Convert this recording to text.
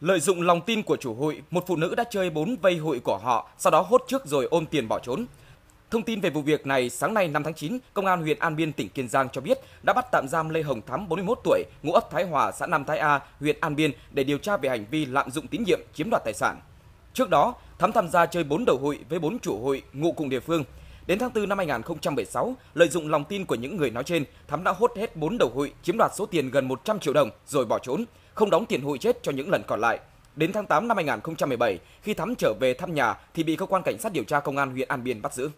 Lợi dụng lòng tin của chủ hội, một phụ nữ đã chơi bốn vây hội của họ, sau đó hốt trước rồi ôm tiền bỏ trốn. Thông tin về vụ việc này, sáng nay 5 tháng 9, Công an huyện An Biên, tỉnh Kiên Giang cho biết đã bắt tạm giam Lê Hồng Thắm, 41 tuổi, ngụ ấp Thái Hòa, xã Nam Thái A, huyện An Biên để điều tra về hành vi lạm dụng tín nhiệm chiếm đoạt tài sản. Trước đó, Thắm tham gia chơi bốn đầu hội với bốn chủ hội ngụ cùng địa phương. Đến tháng 4 năm 2016, lợi dụng lòng tin của những người nói trên, Thắm đã hốt hết 4 đầu hụi, chiếm đoạt số tiền gần 100 triệu đồng rồi bỏ trốn, không đóng tiền hụi chết cho những lần còn lại. Đến tháng 8 năm 2017, khi Thắm trở về thăm nhà thì bị cơ quan cảnh sát điều tra công an huyện An Biên bắt giữ.